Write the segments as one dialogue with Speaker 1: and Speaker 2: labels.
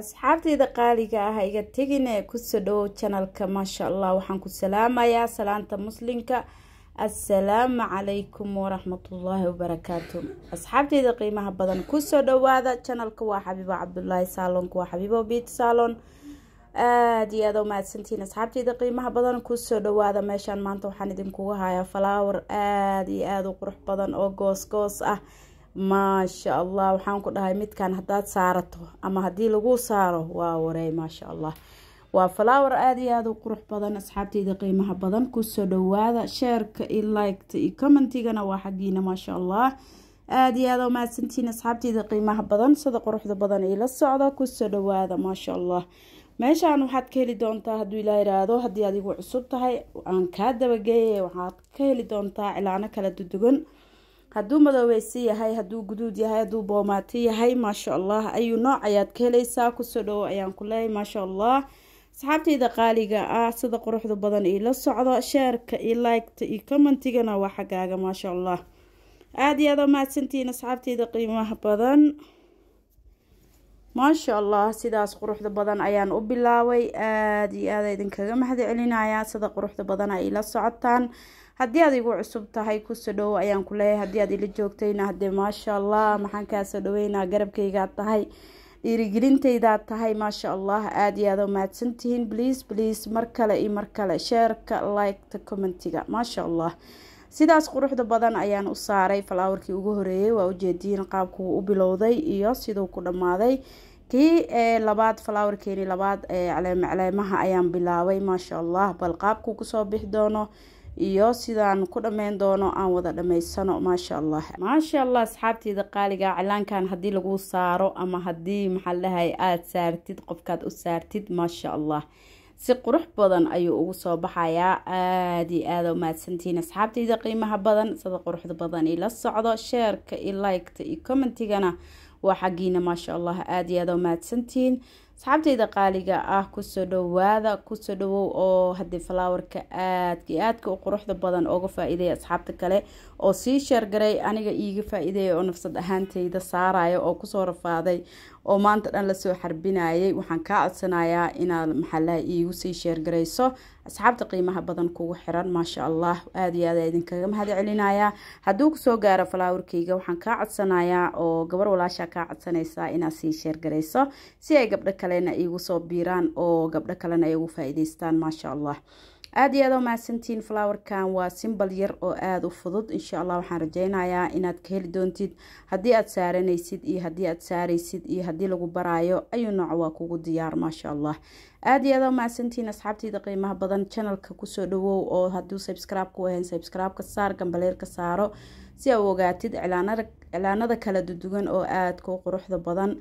Speaker 1: asxaabtayda qaaliga ah iga tegine ee ku soo dhowow janalka maasha allah waxaan ku salaamayaa salaanta muslimka assalaamu calaykum waraxmatullaahi wabarakaatu asxaabtayda qiimaha badan kusoo dhowaada janalka waa xabiibo cabdulaahi saalonka waa xabiibo biit saalon aada iyo aada u mahadsantihiin asxaabtayda qiimaha badan kusoo dhowaada meeshaan maanta waxaan idinkugu hayaa falaawar aada iyo aada u qurux badan oo goos goos ah maasha allah waxaan ku dhahay midkan haddaad saarato ama haddii lagu saaro waa warey maasha allah waa flower aada iyo aada u qurux badan asxaabteyda qiimaha badan kusoo dhawaada sheerka io liketa iyo commentigana waa xaggiina maasha allah aada iyo aada umahadsantihiin asxaabteyda qiimaha badan sida quruxda badan ila socda kusoo dhawaada maasha allah meeshaan waxaad ka heli doontaa hadduu ilaa iraado haddii adigu cusub tahay aan kaa dabageeye waxaad ka heli doontaa cilaano kala dudugan hadduu madooweysi yahay hadduu guduud yahay hadduu boomaati yahay maasha allah ayuu nooc ayaad ka helaysaa kusoo dhowow ayaan ku leehay maasha allah asxaabtayda qaaliga ah sida quruxda badan la socdo sheerka io likta iyo commentigana waa xagaaga maasha allah aad iyo aada oo mahadsantihiin asxaabtayda qiimaha badan maasha allah sidaas quruxda badan ayaan u bilaabay aada iyo aada idinkaga mahadcelinayaa sida quruxda badan ay ila socotaan haddii aad igu cusub tahay kusoo dhowo ayaan ku leeyahay haddii aad ila joogtayna haddee maasha allah maxaan kaa soo dhaweynaa garabkaygaad tahay dhiirigelintaydaad tahay maasha allah aada iyo aada mahadsantihiin bliase bliase mar kale iyo mar kale sheerka like commentiga maasha allah sidaas quruxda badan ayaan u saaray falaawarkii ugu horeeyey waa ujeediin qaabkuu u bilowday iyo siduu ku dhammaaday kii ee eh, labaad falaawarkeeni labaad eh, caleemacleemaha ayaan bilaabay maasha allah bal qaabkuu kusoo bixi doono iyo sidaan ku dhammeyn doono aan wada dhammaysano maasha allah maasha allah asxaabteyda qaaliga ah, cilaankan haddii lagu saaro ama haddii maxaa ladhahay aada saartid qofkaad u saartid maasha allah si qurux badan ayuu ugu soo baxayaa aad i aada umahadsantihiin asxaabtayda qiimaha badan sida quruxda badan la socdo sheerka io liketa io commentigana waa xaggiina maasha allah aada iyo aada umahadsantihiin asxaabtayda qaaliga ah kusoo dhawaada kusoo dhawow oo haddii fallowerka aadka aadka u quruxda badan oga faa asxaabta kale oo sii sheergaray aniga iiga faaiideeya oo nafsad ahaantayda saaraya oo kusoo rafaaday oo maanta dhan lasoo xarbinayay waxaan kaa codsanayaa inaad maxalaha iigu sii sheergarayso asxaabta qiimaha badan kugu xiran maasha allah aad iyo aad idinkaga mahad celinayaa hadduu kusoo gaaro falaawarkeyga waxaan kaa codsanayaa oo gabar walaashaa kaa codsanaysaa inaad sii sheergarayso si ay gabdho kalena iigu soo biiraan oo gabdho kalena ay ugu faaiidaystaan maasha allah aada iyo aada u mahadsantiin flowerkan waa simbal yar oo aada u fudud insha allah waxaan rajeynayaa inaad ka heli doontid haddii aad saaranaysid iyo haddii aad saaraysid iyo haddii lagu baraayo ayuu nooc waa kugu diyaar maasha allah aada iyo aada u mahadsantiin asxaabteyda qiimaha badan janalka kusoo dhawow oo hadduu subscribe ku ahayn subscribe-ka saar gambaleerka saaro si aa u ogaatid cilaanada kala duduwan oo aada ku quruxda badan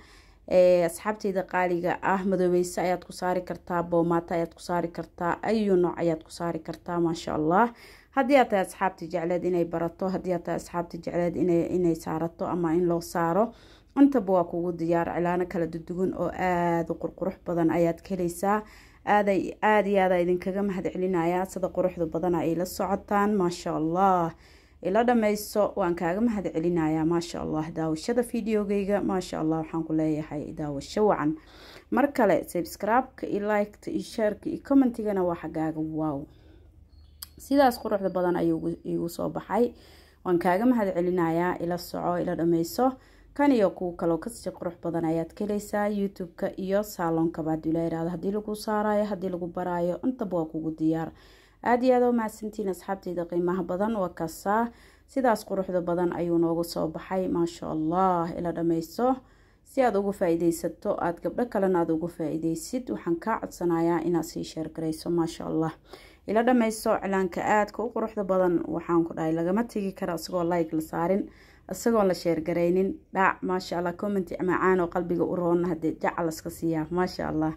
Speaker 1: asxaabteyda qaaliga ah madoobeyse ayaad ku saari kartaa boomaata ayaad ku saari kartaa ayu nooc ayaad ku saari kartaa maasha allah haddii aad tahay asxaabti jecleed inay barato haddii aad tahay asxaabti jecleed inay saarato ama in loo saaro intaba waa kugu diyaar cilaano kala dudugan oo aada u qurqurux badan ayaad kaheleysaa aada aada iyo aada idinkaga mahad celinayaa sida quruxda badana ay la socotaan maasha allah ila dhammayso waan kaaga mahad celinayaa maasha allah daawashada videogeyga maasha allah waxaan ku leeyahay daawasho wacan mar kale subscribe-ka iyo like iyo sheerka iyo commentigana waa xagaaga wow sidaas quruxda badan ayuu igu soo baxay waan kaaga mahad celinayaa ila soco ila dhammayso kan iyo kuwo kaloo kasii qurux badan ayaad ka helaysaa youtube-ka iyo saaloonkaba hadii la haddii lagu saarayo haddii lagu baraayo intaba waa kugu diyaar aada iyo aada u mahadsantiin asxaabteyda qiimaha badan waa kasaa sidaas quruxda badan ayuu noogu soo baxay maasha allah ila dhameyso si aad uga faa aad gabdho kalena aad uga faa waxaan kaa codsanayaa inaad sii sheergarayso maasha allah ila dhameyso cilaanka aadka u quruxda badan waxaan ku dhahay lagama tegi karo isagoo like la saarin isagoon la sheergaraynin dhaac maasha allah commenti macaan oo qalbiga u roon hadee jacal iska siiyaa maasha allah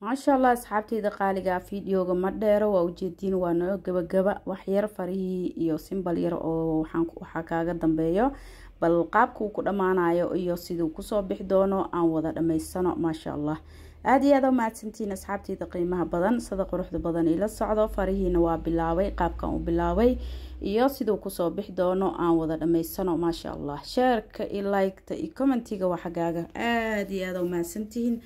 Speaker 1: maasha allah asxaabteyda qaaliga ah, fideoga ma dheero waa ujeediin waa noo gabagaba waxyar farihii iyo simbal yar oo waxaa kaaga dambeeyo bal qaabkuu ku dhammaanayo iyo siduu kusoo bixi doono aan wada dhammaystano maasha allah aada iyo aada u mahadsantiin asxaabteyda qiimaha badan sada quruxda badan ila socdo farihiina waa bilaabay qaabkan u bilaabay iyo siduu kusoo bixi doono aan wada dhammaysano maasha allah sheerka iyo liketa iyo commentiga waa aada iyo aada u mahadsantihiin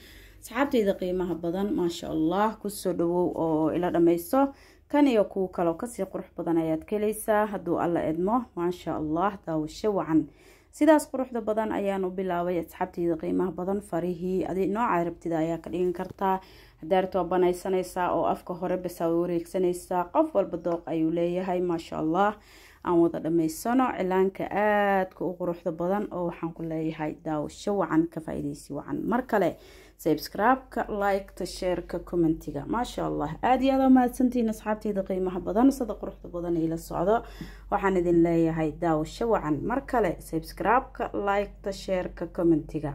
Speaker 1: asxaabtayda qiimaha badan maasha allah kusoo dhawow oo ila dhammayso kan iyo kuwo kaleo kasii qurux badan ayaad kaheleysaa hadduu alla edmo maasha allah daawasho wacan sidaas quruxda badan ayaanu bilaabay asxaabteyda qiimaha badan farihii adi nooca rabtida ayaa ka dhigan kartaa hadaarto waa banaysanaysaa oo afka hore basa wareegsanaysaa qof walba dooq ayuu leeyahay maasha allah aan wada dhammaysano cilaanka aadka u quruxda badan oo waxaan ku leeyahay daawasho wacan ka faa wacan mar kale sabscribe-ka like-ta sheerka commentiga maasha allah aada iyo aad aada mahadsantihiin asxaabteyda qiimaha badan sada quruxda badan ila socdo waxaan idin leeyahay daawasho wacan mar kale sabscribe-ka like-ta sheerka commentiga